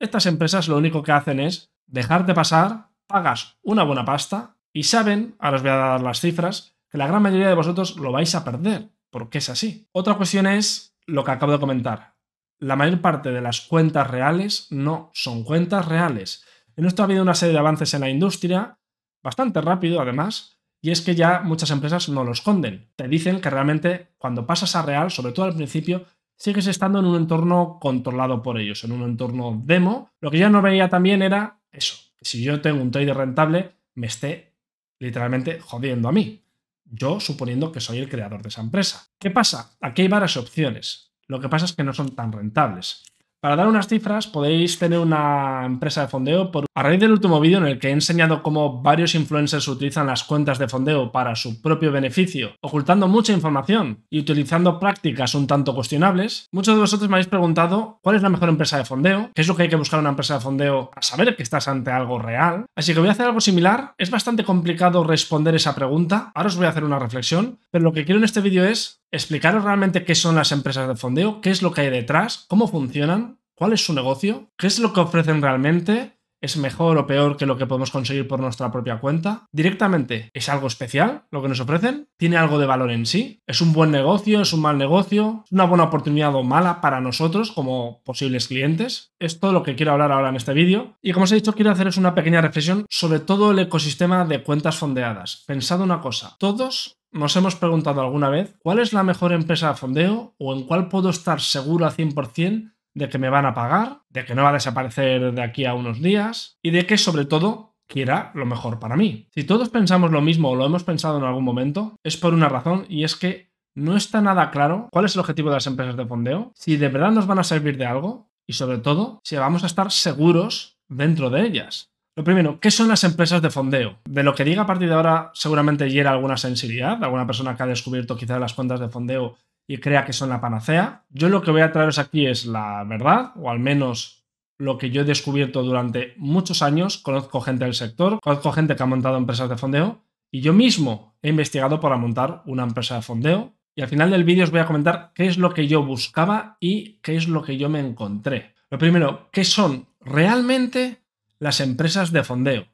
Estas empresas lo único que hacen es dejarte pasar, pagas una buena pasta y saben, ahora os voy a dar las cifras, que la gran mayoría de vosotros lo vais a perder, porque es así. Otra cuestión es lo que acabo de comentar. La mayor parte de las cuentas reales no son cuentas reales. En esto ha habido una serie de avances en la industria, bastante rápido además, y es que ya muchas empresas no lo esconden. Te dicen que realmente cuando pasas a real, sobre todo al principio, sigues estando en un entorno controlado por ellos, en un entorno demo. Lo que yo no veía también era eso, si yo tengo un trader rentable, me esté literalmente jodiendo a mí. Yo suponiendo que soy el creador de esa empresa. ¿Qué pasa? Aquí hay varias opciones. Lo que pasa es que no son tan rentables. Para dar unas cifras, podéis tener una empresa de fondeo. Por... A raíz del último vídeo en el que he enseñado cómo varios influencers utilizan las cuentas de fondeo para su propio beneficio, ocultando mucha información y utilizando prácticas un tanto cuestionables, muchos de vosotros me habéis preguntado cuál es la mejor empresa de fondeo, qué es lo que hay que buscar en una empresa de fondeo a saber que estás ante algo real. Así que voy a hacer algo similar. Es bastante complicado responder esa pregunta. Ahora os voy a hacer una reflexión, pero lo que quiero en este vídeo es explicaros realmente qué son las empresas de fondeo, qué es lo que hay detrás, cómo funcionan cuál es su negocio, qué es lo que ofrecen realmente, es mejor o peor que lo que podemos conseguir por nuestra propia cuenta. Directamente, ¿es algo especial lo que nos ofrecen? ¿Tiene algo de valor en sí? ¿Es un buen negocio? ¿Es un mal negocio? ¿Es una buena oportunidad o mala para nosotros como posibles clientes? Es todo lo que quiero hablar ahora en este vídeo. Y como os he dicho, quiero hacerles una pequeña reflexión sobre todo el ecosistema de cuentas fondeadas. Pensad una cosa, todos nos hemos preguntado alguna vez cuál es la mejor empresa de fondeo o en cuál puedo estar seguro al 100% de que me van a pagar, de que no va a desaparecer de aquí a unos días y de que sobre todo quiera lo mejor para mí. Si todos pensamos lo mismo o lo hemos pensado en algún momento, es por una razón y es que no está nada claro cuál es el objetivo de las empresas de fondeo, si de verdad nos van a servir de algo y sobre todo si vamos a estar seguros dentro de ellas. Lo primero, ¿qué son las empresas de fondeo? De lo que diga a partir de ahora seguramente hiera alguna sensibilidad, alguna persona que ha descubierto quizá las cuentas de fondeo y crea que son la panacea. Yo lo que voy a traeros aquí es la verdad, o al menos lo que yo he descubierto durante muchos años. Conozco gente del sector, conozco gente que ha montado empresas de fondeo y yo mismo he investigado para montar una empresa de fondeo. Y al final del vídeo os voy a comentar qué es lo que yo buscaba y qué es lo que yo me encontré. Lo primero, ¿qué son realmente las empresas de fondeo?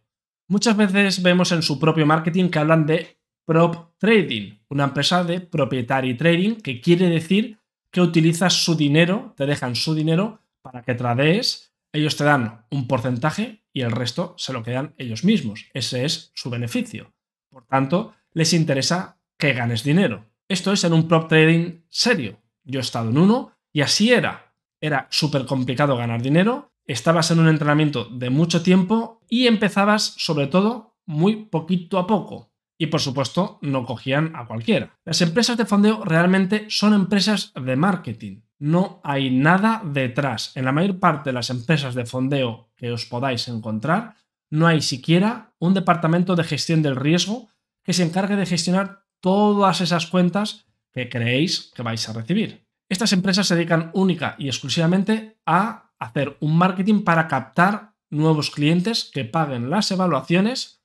Muchas veces vemos en su propio marketing que hablan de prop trading, una empresa de proprietary trading, que quiere decir que utilizas su dinero, te dejan su dinero para que trades, ellos te dan un porcentaje y el resto se lo quedan ellos mismos. Ese es su beneficio. Por tanto, les interesa que ganes dinero. Esto es en un prop trading serio. Yo he estado en uno y así era. Era súper complicado ganar dinero, estabas en un entrenamiento de mucho tiempo y empezabas sobre todo muy poquito a poco y por supuesto no cogían a cualquiera. Las empresas de fondeo realmente son empresas de marketing. No hay nada detrás. En la mayor parte de las empresas de fondeo que os podáis encontrar, no hay siquiera un departamento de gestión del riesgo que se encargue de gestionar todas esas cuentas que creéis que vais a recibir. Estas empresas se dedican única y exclusivamente a hacer un marketing para captar nuevos clientes que paguen las evaluaciones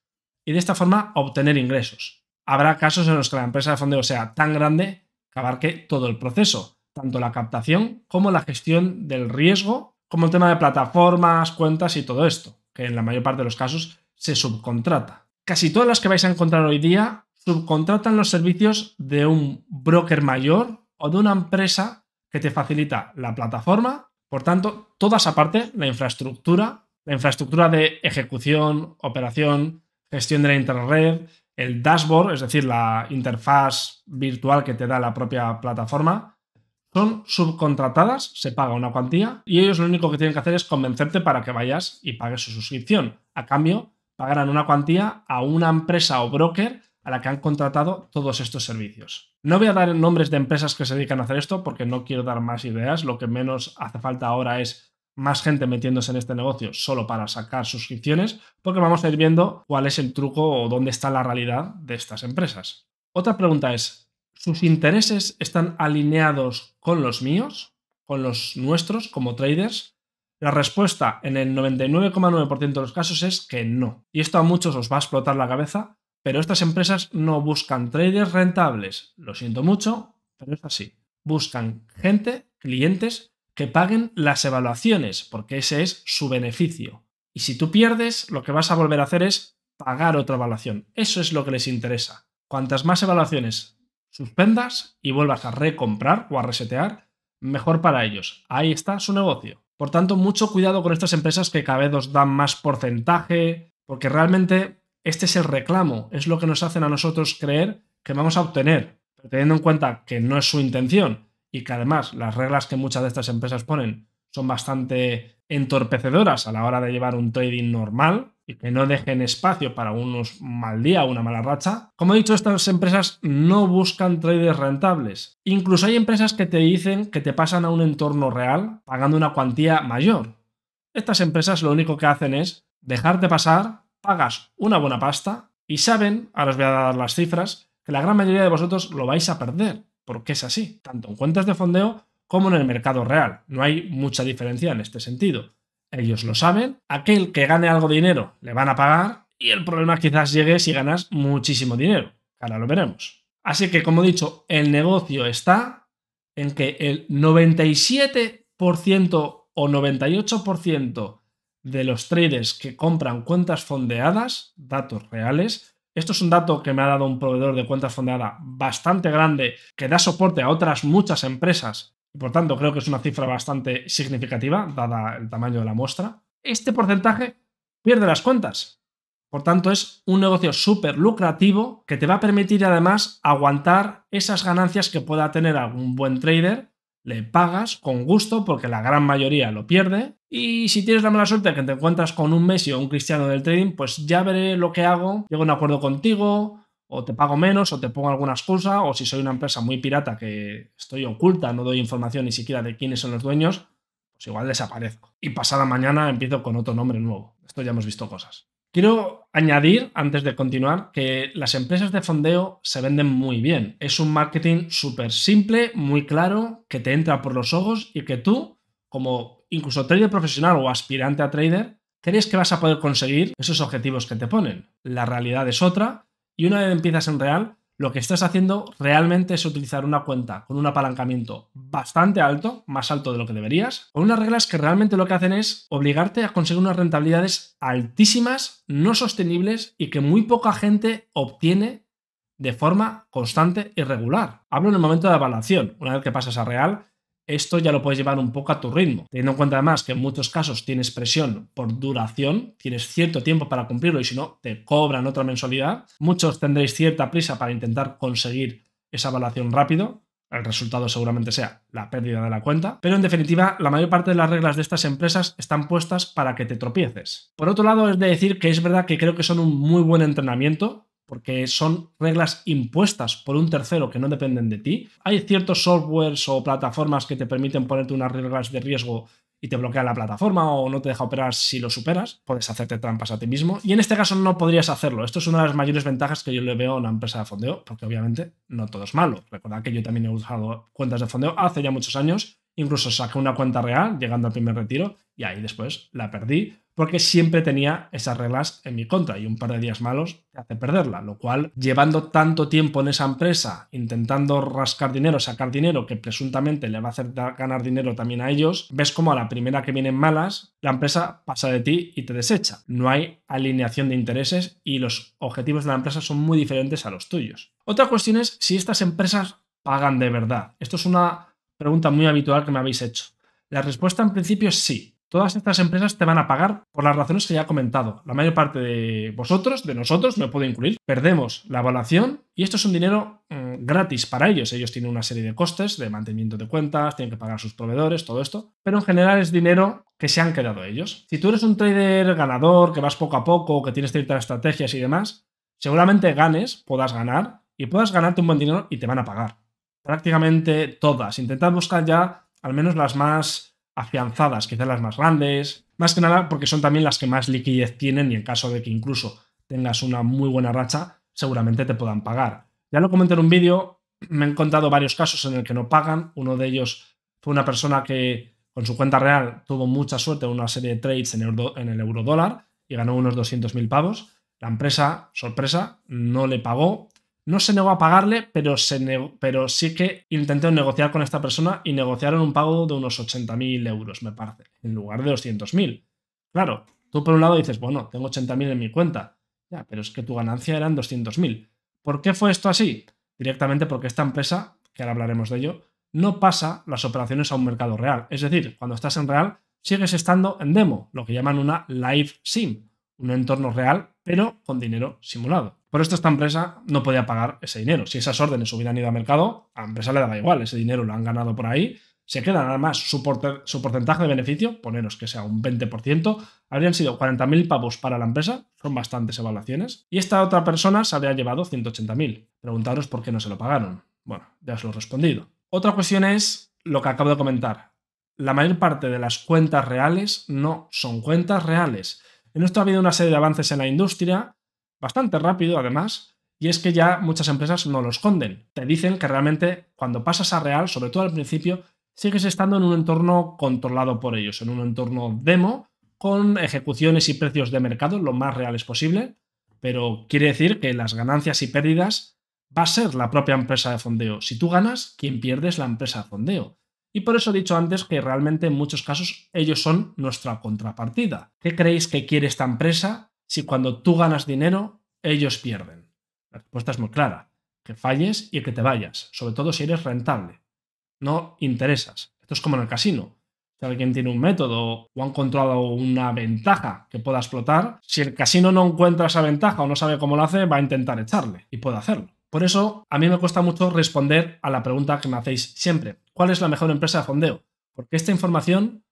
y de esta forma obtener ingresos. Habrá casos en los que la empresa de fondeo sea tan grande que abarque todo el proceso, tanto la captación como la gestión del riesgo, como el tema de plataformas, cuentas y todo esto, que en la mayor parte de los casos se subcontrata. Casi todas las que vais a encontrar hoy día subcontratan los servicios de un broker mayor o de una empresa que te facilita la plataforma, por tanto, toda esa parte, la infraestructura, la infraestructura de ejecución, operación, gestión de la interred, el dashboard, es decir, la interfaz virtual que te da la propia plataforma, son subcontratadas, se paga una cuantía y ellos lo único que tienen que hacer es convencerte para que vayas y pagues su suscripción. A cambio, pagarán una cuantía a una empresa o broker a la que han contratado todos estos servicios. No voy a dar nombres de empresas que se dedican a hacer esto porque no quiero dar más ideas, lo que menos hace falta ahora es más gente metiéndose en este negocio solo para sacar suscripciones, porque vamos a ir viendo cuál es el truco o dónde está la realidad de estas empresas. Otra pregunta es, ¿sus intereses están alineados con los míos, con los nuestros como traders? La respuesta en el 99,9% de los casos es que no. Y esto a muchos os va a explotar la cabeza, pero estas empresas no buscan traders rentables. Lo siento mucho, pero es así. Buscan gente, clientes que paguen las evaluaciones, porque ese es su beneficio. Y si tú pierdes, lo que vas a volver a hacer es pagar otra evaluación. Eso es lo que les interesa. Cuantas más evaluaciones suspendas y vuelvas a recomprar o a resetear, mejor para ellos. Ahí está su negocio. Por tanto, mucho cuidado con estas empresas que cada vez dan más porcentaje, porque realmente este es el reclamo, es lo que nos hacen a nosotros creer que vamos a obtener, teniendo en cuenta que no es su intención y que además las reglas que muchas de estas empresas ponen son bastante entorpecedoras a la hora de llevar un trading normal y que no dejen espacio para unos mal día o una mala racha. Como he dicho, estas empresas no buscan traders rentables. Incluso hay empresas que te dicen que te pasan a un entorno real pagando una cuantía mayor. Estas empresas lo único que hacen es dejarte pasar, pagas una buena pasta y saben, ahora os voy a dar las cifras, que la gran mayoría de vosotros lo vais a perder porque es así, tanto en cuentas de fondeo como en el mercado real. No hay mucha diferencia en este sentido. Ellos lo saben, aquel que gane algo de dinero le van a pagar y el problema quizás llegue si ganas muchísimo dinero. Ahora lo veremos. Así que, como he dicho, el negocio está en que el 97% o 98% de los traders que compran cuentas fondeadas, datos reales, esto es un dato que me ha dado un proveedor de cuentas fondeada bastante grande que da soporte a otras muchas empresas. Y por tanto, creo que es una cifra bastante significativa, dada el tamaño de la muestra. Este porcentaje pierde las cuentas. Por tanto, es un negocio súper lucrativo que te va a permitir además aguantar esas ganancias que pueda tener algún buen trader le pagas con gusto porque la gran mayoría lo pierde. Y si tienes la mala suerte que te encuentras con un Messi o un Cristiano del trading, pues ya veré lo que hago, llego a un acuerdo contigo, o te pago menos, o te pongo alguna excusa, o si soy una empresa muy pirata que estoy oculta, no doy información ni siquiera de quiénes son los dueños, pues igual desaparezco. Y pasada mañana empiezo con otro nombre nuevo. Esto ya hemos visto cosas. Quiero añadir, antes de continuar, que las empresas de fondeo se venden muy bien. Es un marketing súper simple, muy claro, que te entra por los ojos y que tú, como incluso trader profesional o aspirante a trader, crees que vas a poder conseguir esos objetivos que te ponen. La realidad es otra y una vez empiezas en real, lo que estás haciendo realmente es utilizar una cuenta con un apalancamiento bastante alto, más alto de lo que deberías, con unas reglas que realmente lo que hacen es obligarte a conseguir unas rentabilidades altísimas, no sostenibles y que muy poca gente obtiene de forma constante y regular. Hablo en el momento de avalación, Una vez que pasas a real, esto ya lo puedes llevar un poco a tu ritmo, teniendo en cuenta además que en muchos casos tienes presión por duración, tienes cierto tiempo para cumplirlo y si no, te cobran otra mensualidad. Muchos tendréis cierta prisa para intentar conseguir esa evaluación rápido. El resultado seguramente sea la pérdida de la cuenta, pero en definitiva la mayor parte de las reglas de estas empresas están puestas para que te tropieces. Por otro lado, es de decir que es verdad que creo que son un muy buen entrenamiento porque son reglas impuestas por un tercero que no dependen de ti. Hay ciertos softwares o plataformas que te permiten ponerte unas reglas de riesgo y te bloquea la plataforma o no te deja operar si lo superas. Puedes hacerte trampas a ti mismo. Y en este caso no podrías hacerlo. Esto es una de las mayores ventajas que yo le veo a una empresa de fondeo, porque obviamente no todo es malo. Recordad que yo también he usado cuentas de fondeo hace ya muchos años Incluso saqué una cuenta real llegando al primer retiro y ahí después la perdí porque siempre tenía esas reglas en mi contra y un par de días malos te hace perderla, lo cual llevando tanto tiempo en esa empresa intentando rascar dinero, sacar dinero que presuntamente le va a hacer ganar dinero también a ellos, ves como a la primera que vienen malas, la empresa pasa de ti y te desecha. No hay alineación de intereses y los objetivos de la empresa son muy diferentes a los tuyos. Otra cuestión es si estas empresas pagan de verdad. Esto es una pregunta muy habitual que me habéis hecho. La respuesta en principio es sí. Todas estas empresas te van a pagar por las razones que ya he comentado. La mayor parte de vosotros, de nosotros, me puedo incluir, perdemos la evaluación y esto es un dinero mm, gratis para ellos. Ellos tienen una serie de costes de mantenimiento de cuentas, tienen que pagar a sus proveedores, todo esto. Pero en general es dinero que se han quedado ellos. Si tú eres un trader ganador, que vas poco a poco, que tienes ciertas estrategias y demás, seguramente ganes, puedas ganar y puedas ganarte un buen dinero y te van a pagar prácticamente todas. Intentad buscar ya al menos las más afianzadas, quizás las más grandes, más que nada porque son también las que más liquidez tienen y en caso de que incluso tengas una muy buena racha, seguramente te puedan pagar. Ya lo comenté en un vídeo, me han contado varios casos en el que no pagan, uno de ellos fue una persona que con su cuenta real tuvo mucha suerte en una serie de trades en, en el euro dólar y ganó unos 200.000 pavos. La empresa, sorpresa, no le pagó no se negó a pagarle, pero, se pero sí que intentó negociar con esta persona y negociaron un pago de unos 80.000 euros, me parece, en lugar de 200.000. Claro, tú por un lado dices, bueno, tengo 80.000 en mi cuenta, ya, pero es que tu ganancia eran 200.000. ¿Por qué fue esto así? Directamente porque esta empresa, que ahora hablaremos de ello, no pasa las operaciones a un mercado real. Es decir, cuando estás en real, sigues estando en demo, lo que llaman una live sim, un entorno real, pero con dinero simulado. Por esto esta empresa no podía pagar ese dinero. Si esas órdenes hubieran ido al mercado, a la empresa le daba igual, ese dinero lo han ganado por ahí, se quedan además su, su porcentaje de beneficio, poneros que sea un 20%, habrían sido 40.000 pavos para la empresa, son bastantes evaluaciones, y esta otra persona se habría llevado 180.000. Preguntaros por qué no se lo pagaron. Bueno, ya os lo he respondido. Otra cuestión es lo que acabo de comentar. La mayor parte de las cuentas reales no son cuentas reales. En esto ha habido una serie de avances en la industria bastante rápido además, y es que ya muchas empresas no lo esconden. Te dicen que realmente cuando pasas a real, sobre todo al principio, sigues estando en un entorno controlado por ellos, en un entorno demo, con ejecuciones y precios de mercado lo más reales posible, pero quiere decir que las ganancias y pérdidas va a ser la propia empresa de fondeo. Si tú ganas, quien pierde es la empresa de fondeo. Y por eso he dicho antes que realmente en muchos casos ellos son nuestra contrapartida. ¿Qué creéis que quiere esta empresa si cuando tú ganas dinero, ellos pierden? La respuesta es muy clara, que falles y que te vayas, sobre todo si eres rentable. No interesas. Esto es como en el casino. Si alguien tiene un método o ha encontrado una ventaja que pueda explotar, si el casino no encuentra esa ventaja o no sabe cómo lo hace, va a intentar echarle y puede hacerlo. Por eso, a mí me cuesta mucho responder a la pregunta que me hacéis siempre. ¿Cuál es la mejor empresa de fondeo? Porque esta información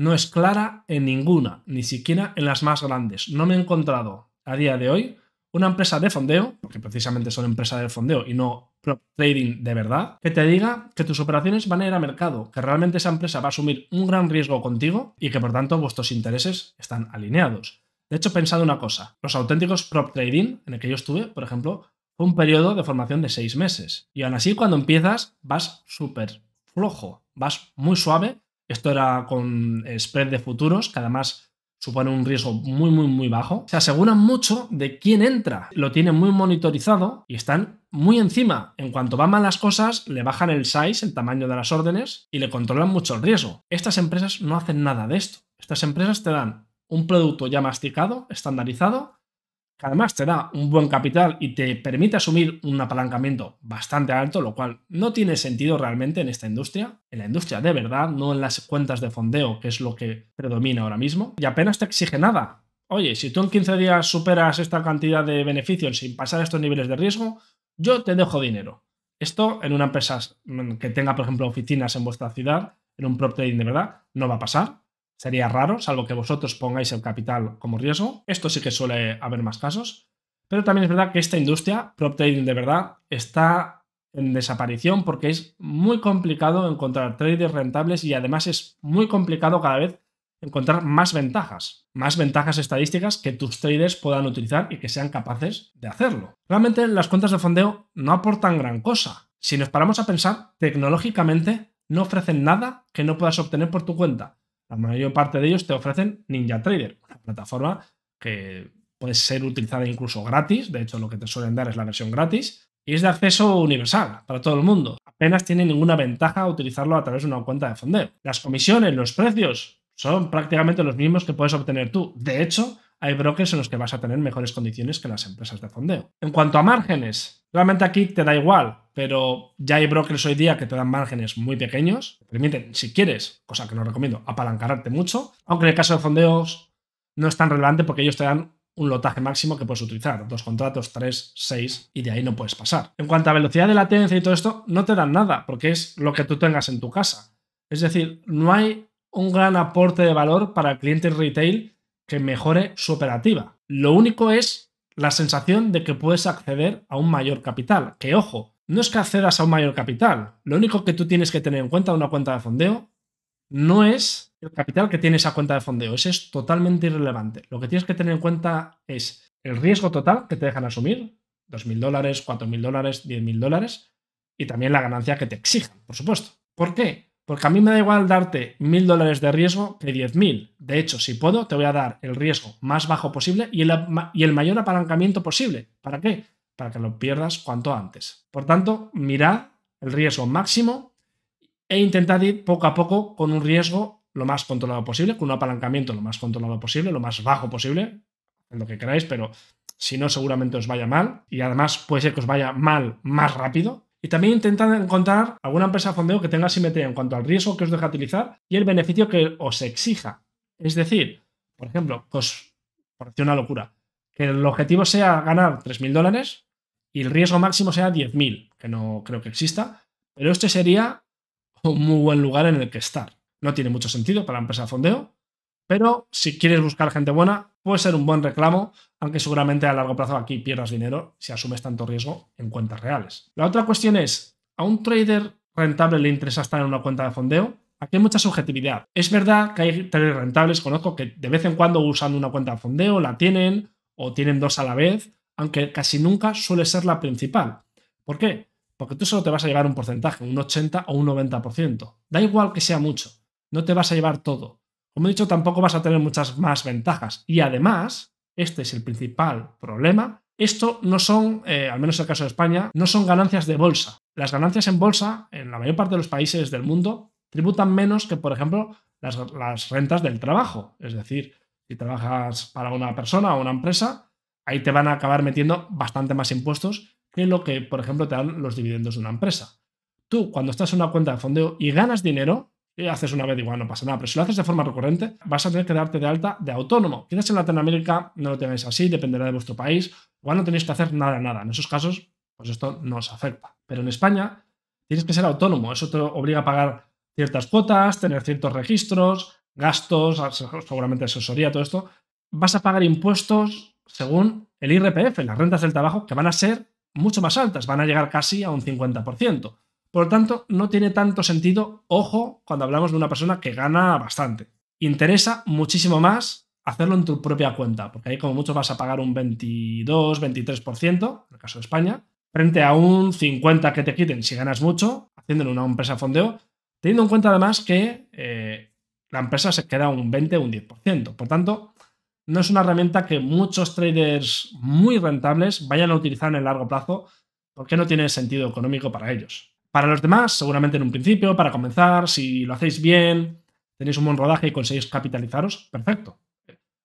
no es clara en ninguna, ni siquiera en las más grandes. No me he encontrado a día de hoy una empresa de fondeo, porque precisamente son empresas de fondeo y no trading de verdad, que te diga que tus operaciones van a ir a mercado, que realmente esa empresa va a asumir un gran riesgo contigo y que por tanto vuestros intereses están alineados. De hecho, pensad una cosa, los auténticos prop trading en el que yo estuve, por ejemplo, fue un periodo de formación de seis meses. Y aún así, cuando empiezas, vas súper flojo, vas muy suave esto era con eh, spread de futuros, que además supone un riesgo muy, muy, muy bajo. Se aseguran mucho de quién entra, lo tienen muy monitorizado y están muy encima. En cuanto van mal las cosas, le bajan el size, el tamaño de las órdenes, y le controlan mucho el riesgo. Estas empresas no hacen nada de esto. Estas empresas te dan un producto ya masticado, estandarizado, que además te da un buen capital y te permite asumir un apalancamiento bastante alto, lo cual no tiene sentido realmente en esta industria, en la industria de verdad, no en las cuentas de fondeo, que es lo que predomina ahora mismo, y apenas te exige nada. Oye, si tú en 15 días superas esta cantidad de beneficios sin pasar estos niveles de riesgo, yo te dejo dinero. Esto en una empresa mm, que tenga, por ejemplo, oficinas en vuestra ciudad, en un prop trading de verdad, no va a pasar. Sería raro, salvo que vosotros pongáis el capital como riesgo. Esto sí que suele haber más casos. Pero también es verdad que esta industria, prop trading de verdad, está en desaparición porque es muy complicado encontrar traders rentables y además es muy complicado cada vez encontrar más ventajas, más ventajas estadísticas que tus traders puedan utilizar y que sean capaces de hacerlo. Realmente las cuentas de fondeo no aportan gran cosa. Si nos paramos a pensar, tecnológicamente no ofrecen nada que no puedas obtener por tu cuenta. La mayor parte de ellos te ofrecen NinjaTrader, una plataforma que puede ser utilizada incluso gratis. De hecho, lo que te suelen dar es la versión gratis. Y es de acceso universal para todo el mundo. Apenas tiene ninguna ventaja utilizarlo a través de una cuenta de fondeo. Las comisiones, los precios, son prácticamente los mismos que puedes obtener tú. De hecho, hay brokers en los que vas a tener mejores condiciones que las empresas de fondeo. En cuanto a márgenes, realmente aquí te da igual pero ya hay brokers hoy día que te dan márgenes muy pequeños, te permiten, si quieres, cosa que no recomiendo, apalancarte mucho, aunque en el caso de fondeos no es tan relevante porque ellos te dan un lotaje máximo que puedes utilizar, dos contratos, tres, seis, y de ahí no puedes pasar. En cuanto a velocidad de latencia y todo esto, no te dan nada, porque es lo que tú tengas en tu casa. Es decir, no hay un gran aporte de valor para clientes retail que mejore su operativa. Lo único es la sensación de que puedes acceder a un mayor capital, que ojo, no es que accedas a un mayor capital. Lo único que tú tienes que tener en cuenta de una cuenta de fondeo no es el capital que tiene esa cuenta de fondeo. Eso es totalmente irrelevante. Lo que tienes que tener en cuenta es el riesgo total que te dejan asumir, 2.000 dólares, 4.000 dólares, 10.000 dólares, y también la ganancia que te exijan, por supuesto. ¿Por qué? Porque a mí me da igual darte 1.000 dólares de riesgo que 10.000. De hecho, si puedo, te voy a dar el riesgo más bajo posible y y el mayor apalancamiento posible. ¿Para qué? para que lo pierdas cuanto antes. Por tanto, mirad el riesgo máximo e intentad ir poco a poco con un riesgo lo más controlado posible, con un apalancamiento lo más controlado posible, lo más bajo posible, en lo que queráis, pero si no, seguramente os vaya mal. Y además puede ser que os vaya mal más rápido. Y también intentad encontrar alguna empresa de fondeo que tenga simetría en cuanto al riesgo que os deja utilizar y el beneficio que os exija. Es decir, por ejemplo, os pues, parece una locura, que el objetivo sea ganar 3.000 dólares, y el riesgo máximo sea 10.000, que no creo que exista, pero este sería un muy buen lugar en el que estar. No tiene mucho sentido para la empresa de fondeo, pero si quieres buscar gente buena, puede ser un buen reclamo, aunque seguramente a largo plazo aquí pierdas dinero si asumes tanto riesgo en cuentas reales. La otra cuestión es, ¿a un trader rentable le interesa estar en una cuenta de fondeo? Aquí hay mucha subjetividad. Es verdad que hay traders rentables, conozco que de vez en cuando usan una cuenta de fondeo, la tienen o tienen dos a la vez, aunque casi nunca suele ser la principal. ¿Por qué? Porque tú solo te vas a llevar un porcentaje, un 80 o un 90%. Da igual que sea mucho, no te vas a llevar todo. Como he dicho, tampoco vas a tener muchas más ventajas. Y además, este es el principal problema, esto no son, eh, al menos en el caso de España, no son ganancias de bolsa. Las ganancias en bolsa, en la mayor parte de los países del mundo, tributan menos que, por ejemplo, las, las rentas del trabajo. Es decir, si trabajas para una persona o una empresa, ahí te van a acabar metiendo bastante más impuestos que lo que, por ejemplo, te dan los dividendos de una empresa. Tú, cuando estás en una cuenta de fondeo y ganas dinero, y eh, haces una vez, igual ah, no pasa nada, pero si lo haces de forma recurrente, vas a tener que darte de alta de autónomo. Quizás en Latinoamérica no lo tengáis así, dependerá de vuestro país, igual no tenéis que hacer nada, nada. En esos casos, pues esto no os afecta. Pero en España tienes que ser autónomo, eso te obliga a pagar ciertas cuotas, tener ciertos registros, gastos, seguramente asesoría, todo esto. Vas a pagar impuestos según el IRPF, las rentas del trabajo, que van a ser mucho más altas, van a llegar casi a un 50%. Por lo tanto, no tiene tanto sentido, ojo, cuando hablamos de una persona que gana bastante. Interesa muchísimo más hacerlo en tu propia cuenta, porque ahí como mucho vas a pagar un 22, 23%, en el caso de España, frente a un 50 que te quiten si ganas mucho, haciendo en una empresa fondeo, teniendo en cuenta además que eh, la empresa se queda un 20 o un 10%. Por tanto, no es una herramienta que muchos traders muy rentables vayan a utilizar en el largo plazo porque no tiene sentido económico para ellos. Para los demás, seguramente en un principio, para comenzar, si lo hacéis bien, tenéis un buen rodaje y conseguís capitalizaros, perfecto.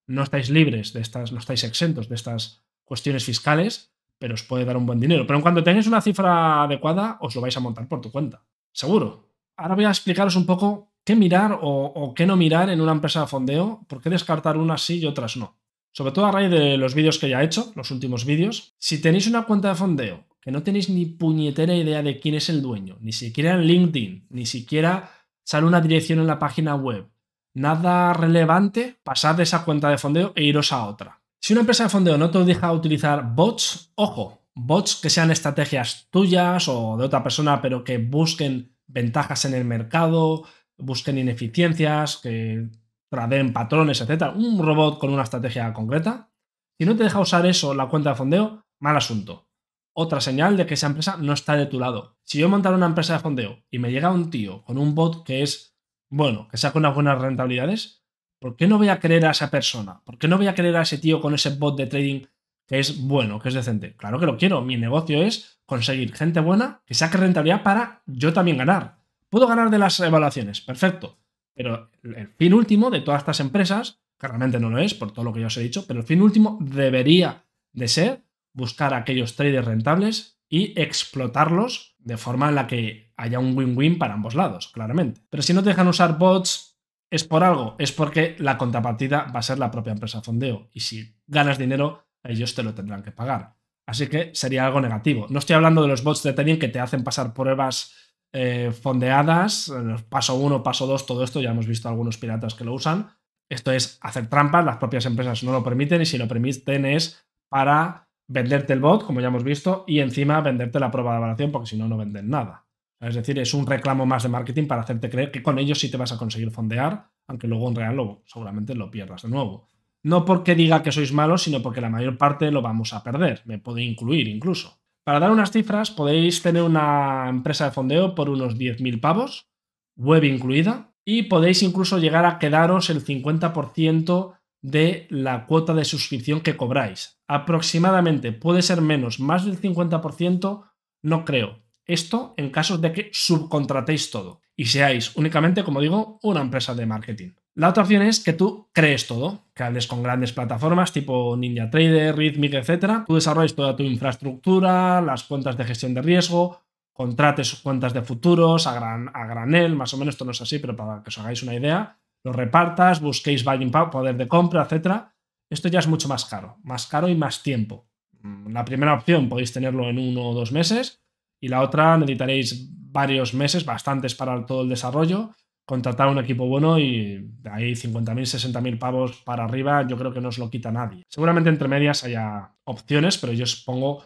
No estáis libres de estas, no estáis exentos de estas cuestiones fiscales, pero os puede dar un buen dinero. Pero en cuanto tengáis una cifra adecuada, os lo vais a montar por tu cuenta, seguro. Ahora voy a explicaros un poco qué mirar o, qué no mirar en una empresa de fondeo, por qué descartar unas sí y otras no. Sobre todo a raíz de los vídeos que ya he hecho, los últimos vídeos. Si tenéis una cuenta de fondeo que no tenéis ni puñetera idea de quién es el dueño, ni siquiera en LinkedIn, ni siquiera sale una dirección en la página web, nada relevante, pasad de esa cuenta de fondeo e iros a otra. Si una empresa de fondeo no te deja utilizar bots, ojo, bots que sean estrategias tuyas o de otra persona, pero que busquen ventajas en el mercado, busquen ineficiencias, que traden patrones, etc. Un robot con una estrategia concreta. Si no te deja usar eso la cuenta de fondeo, mal asunto. Otra señal de que esa empresa no está de tu lado. Si yo montara una empresa de fondeo y me llega un tío con un bot que es, bueno, que saca unas buenas rentabilidades, ¿por qué no voy a querer a esa persona? ¿Por qué no voy a querer a ese tío con ese bot de trading que es bueno, que es decente? Claro que lo quiero. Mi negocio es conseguir gente buena que saque rentabilidad para yo también ganar. Puedo ganar de las evaluaciones, perfecto. Pero el fin último de todas estas empresas, que realmente no lo es por todo lo que ya os he dicho, pero el fin último debería de ser buscar aquellos traders rentables y explotarlos de forma en la que haya un win-win para ambos lados, claramente. Pero si no te dejan usar bots, es por algo, es porque la contrapartida va a ser la propia empresa fondeo. Y si ganas dinero, ellos te lo tendrán que pagar. Así que sería algo negativo. No estoy hablando de los bots de trading que te hacen pasar pruebas eh, fondeadas, paso 1, paso 2, todo esto, ya hemos visto algunos piratas que lo usan. Esto es hacer trampas, las propias empresas no lo permiten y si lo permiten es para venderte el bot, como ya hemos visto, y encima venderte la prueba de evaluación porque si no, no venden nada. Es decir, es un reclamo más de marketing para hacerte creer que con ellos sí te vas a conseguir fondear, aunque luego en real lo, seguramente lo pierdas de nuevo. No porque diga que sois malos, sino porque la mayor parte lo vamos a perder, me puede incluir incluso. Para dar unas cifras, podéis tener una empresa de fondeo por unos 10.000 pavos, web incluida, y podéis incluso llegar a quedaros el 50% de la cuota de suscripción que cobráis. Aproximadamente puede ser menos, más del 50%, no creo. Esto en caso de que subcontratéis todo y seáis únicamente, como digo, una empresa de marketing. La otra opción es que tú crees todo, que hables con grandes plataformas tipo NinjaTrader, Rhythmic, etc. Tú desarrollas toda tu infraestructura, las cuentas de gestión de riesgo, contrates cuentas de futuros a, gran, a granel, más o menos esto no es así, pero para que os hagáis una idea, lo repartas, busquéis buying power, poder de compra, etc. Esto ya es mucho más caro, más caro y más tiempo. Mm, la primera opción podéis tenerlo en uno o dos meses y la otra necesitaréis varios meses, bastantes para todo el desarrollo contratar a un equipo bueno y de ahí 50.000, 60.000 pavos para arriba, yo creo que no os lo quita nadie. Seguramente entre medias haya opciones, pero yo os pongo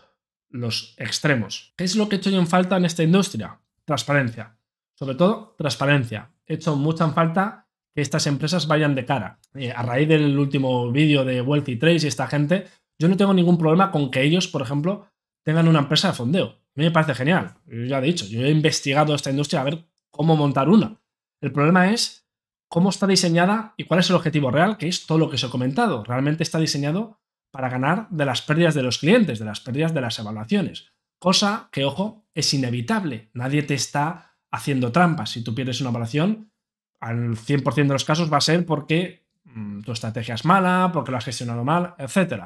los extremos. ¿Qué es lo que he hecho yo en falta en esta industria? Transparencia. Sobre todo, transparencia. He hecho mucha en falta que estas empresas vayan de cara. a raíz del último vídeo de Wealthy Trades y esta gente, yo no tengo ningún problema con que ellos, por ejemplo, tengan una empresa de fondeo. A mí me parece genial. ya he dicho, yo he investigado esta industria a ver cómo montar una. El problema es cómo está diseñada y cuál es el objetivo real, que es todo lo que os he comentado. Realmente está diseñado para ganar de las pérdidas de los clientes, de las pérdidas de las evaluaciones. Cosa que, ojo, es inevitable. Nadie te está haciendo trampas. Si tú pierdes una evaluación, al 100% de los casos va a ser porque mm, tu estrategia es mala, porque lo has gestionado mal, etc.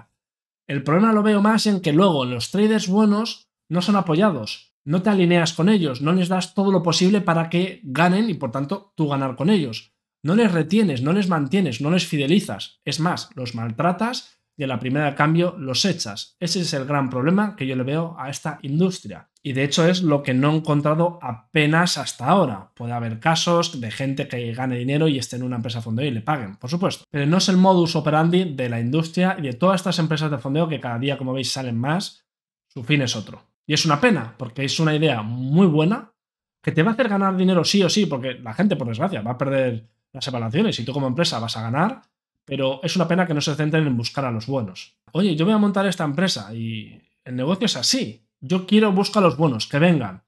El problema lo veo más en que luego los traders buenos no son apoyados no te alineas con ellos, no les das todo lo posible para que ganen y por tanto tú ganar con ellos. No les retienes, no les mantienes, no les fidelizas. Es más, los maltratas y a la primera de cambio los echas. Ese es el gran problema que yo le veo a esta industria. Y de hecho es lo que no he encontrado apenas hasta ahora. Puede haber casos de gente que gane dinero y esté en una empresa de fondeo y le paguen, por supuesto. Pero no es el modus operandi de la industria y de todas estas empresas de fondeo que cada día, como veis, salen más. Su fin es otro. Y es una pena, porque es una idea muy buena que te va a hacer ganar dinero sí o sí, porque la gente, por desgracia, va a perder las evaluaciones y tú como empresa vas a ganar, pero es una pena que no se centren en buscar a los buenos. Oye, yo voy a montar esta empresa y el negocio es así. Yo quiero buscar a los buenos, que vengan.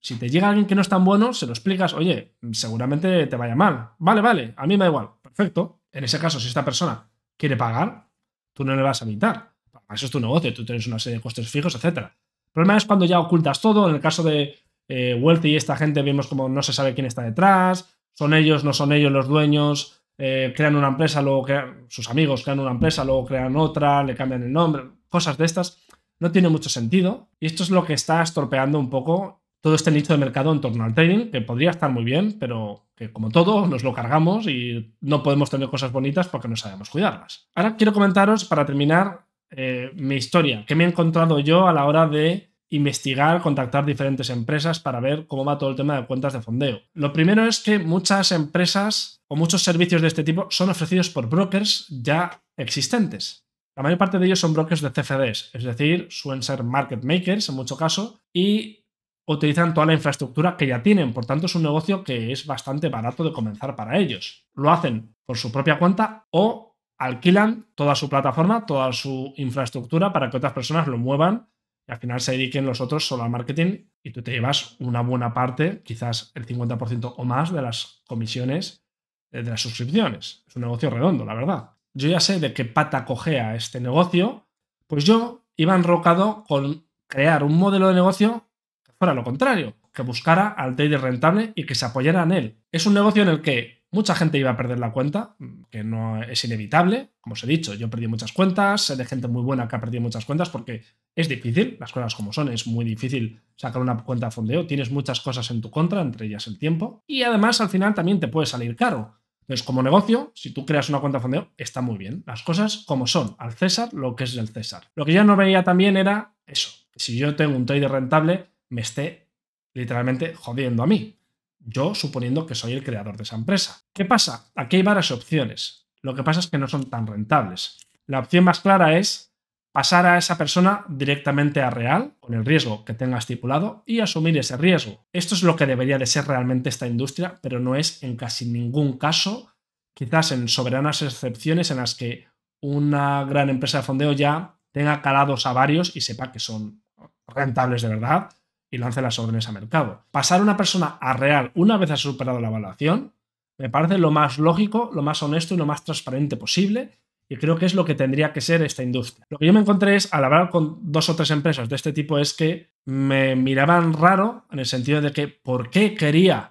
Si te llega alguien que no es tan bueno, se lo explicas, oye, seguramente te vaya mal. Vale, vale, a mí me da igual. Perfecto. En ese caso, si esta persona quiere pagar, tú no le vas a invitar. Eso es tu negocio, tú tienes una serie de costes fijos, etcétera problema es cuando ya ocultas todo. En el caso de eh, Wealthy y esta gente vemos como no se sabe quién está detrás, son ellos, no son ellos los dueños, eh, crean una empresa, luego crean, sus amigos crean una empresa, luego crean otra, le cambian el nombre, cosas de estas. No tiene mucho sentido y esto es lo que está estorpeando un poco todo este nicho de mercado en torno al trading, que podría estar muy bien, pero que como todo nos lo cargamos y no podemos tener cosas bonitas porque no sabemos cuidarlas. Ahora quiero comentaros, para terminar, eh, mi historia, que me he encontrado yo a la hora de investigar, contactar diferentes empresas para ver cómo va todo el tema de cuentas de fondeo. Lo primero es que muchas empresas o muchos servicios de este tipo son ofrecidos por brokers ya existentes. La mayor parte de ellos son brokers de CFDs, es decir, suelen ser market makers en mucho caso y utilizan toda la infraestructura que ya tienen, por tanto es un negocio que es bastante barato de comenzar para ellos. Lo hacen por su propia cuenta o alquilan toda su plataforma, toda su infraestructura para que otras personas lo muevan y al final se dediquen los otros solo al marketing y tú te llevas una buena parte, quizás el 50% o más de las comisiones eh, de las suscripciones. Es un negocio redondo, la verdad. Yo ya sé de qué pata cojea este negocio, pues yo iba enrocado con crear un modelo de negocio que fuera lo contrario, que buscara al trader rentable y que se apoyara en él. Es un negocio en el que Mucha gente iba a perder la cuenta, mm, que no es inevitable, como os he dicho, yo perdí muchas cuentas, sé de gente muy buena que ha perdido muchas cuentas porque es difícil, las cosas como son, es muy difícil sacar una cuenta de fondeo, tienes muchas cosas en tu contra, entre ellas el tiempo, y además al final también te puede salir caro. Entonces, como negocio, si tú creas una cuenta de fondeo, está muy bien. Las cosas como son, al César lo que es el César. Lo que yo no veía también era eso, si yo tengo un trader rentable, me esté literalmente jodiendo a mí. Yo suponiendo que soy el creador de esa empresa. ¿Qué pasa? Aquí hay varias opciones. Lo que pasa es que no son tan rentables. La opción más clara es pasar a esa persona directamente a real, con el riesgo que tenga estipulado, y asumir ese riesgo. Esto es lo que debería de ser realmente esta industria, pero no es en casi ningún caso, quizás en soberanas excepciones en las que una gran empresa de fondeo ya tenga calados a varios y sepa que son rentables de verdad, y lance las órdenes a mercado. Pasar una persona a real una vez ha superado la evaluación me parece lo más lógico, lo más honesto y lo más transparente posible. Y creo que es lo que tendría que ser esta industria. Lo que yo me encontré es, al hablar con dos o tres empresas de este tipo, es que me miraban raro en el sentido de que por qué quería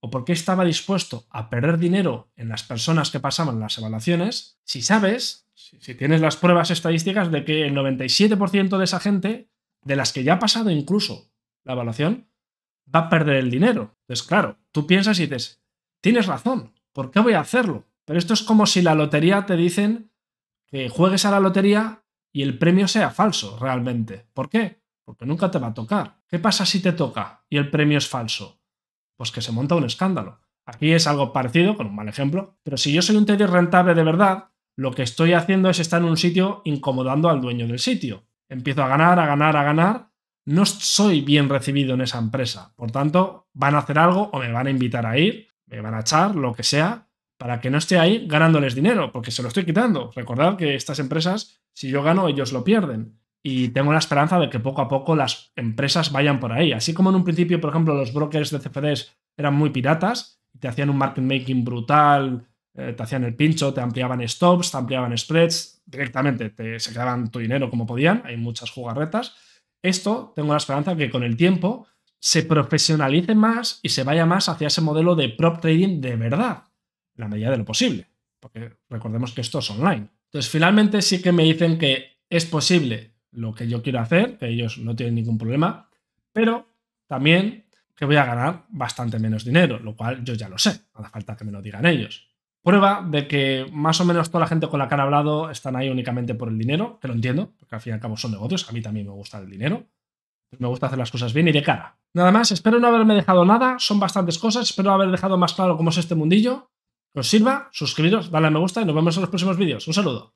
o por qué estaba dispuesto a perder dinero en las personas que pasaban las evaluaciones, si sabes, si tienes las pruebas estadísticas de que el 97% de esa gente, de las que ya ha pasado incluso la evaluación, va a perder el dinero. Entonces, claro, tú piensas y dices, tienes razón, ¿por qué voy a hacerlo? Pero esto es como si la lotería te dicen que juegues a la lotería y el premio sea falso realmente. ¿Por qué? Porque nunca te va a tocar. ¿Qué pasa si te toca y el premio es falso? Pues que se monta un escándalo. Aquí es algo parecido, con un mal ejemplo, pero si yo soy un tedio rentable de verdad, lo que estoy haciendo es estar en un sitio incomodando al dueño del sitio. Empiezo a ganar, a ganar, a ganar, no soy bien recibido en esa empresa. Por tanto, van a hacer algo o me van a invitar a ir, me van a echar, lo que sea, para que no esté ahí ganándoles dinero, porque se lo estoy quitando. Recordad que estas empresas, si yo gano, ellos lo pierden. Y tengo la esperanza de que poco a poco las empresas vayan por ahí. Así como en un principio, por ejemplo, los brokers de CFDs eran muy piratas, te hacían un market making brutal, eh, te hacían el pincho, te ampliaban stops, te ampliaban spreads, directamente te, se quedaban tu dinero como podían, hay muchas jugarretas esto tengo la esperanza que con el tiempo se profesionalice más y se vaya más hacia ese modelo de prop trading de verdad, la medida de lo posible, porque recordemos que esto es online. Entonces, finalmente sí que me dicen que es posible lo que yo quiero hacer, que ellos no tienen ningún problema, pero también que voy a ganar bastante menos dinero, lo cual yo ya lo sé, no hace falta que me lo digan ellos. Prueba de que más o menos toda la gente con la que han hablado están ahí únicamente por el dinero, que lo entiendo, porque al fin y al cabo son negocios, a mí también me gusta el dinero, me gusta hacer las cosas bien y de cara. Nada más, espero no haberme dejado nada, son bastantes cosas, espero haber dejado más claro cómo es este mundillo. Que os sirva, suscribiros, dale a me gusta y nos vemos en los próximos vídeos. Un saludo.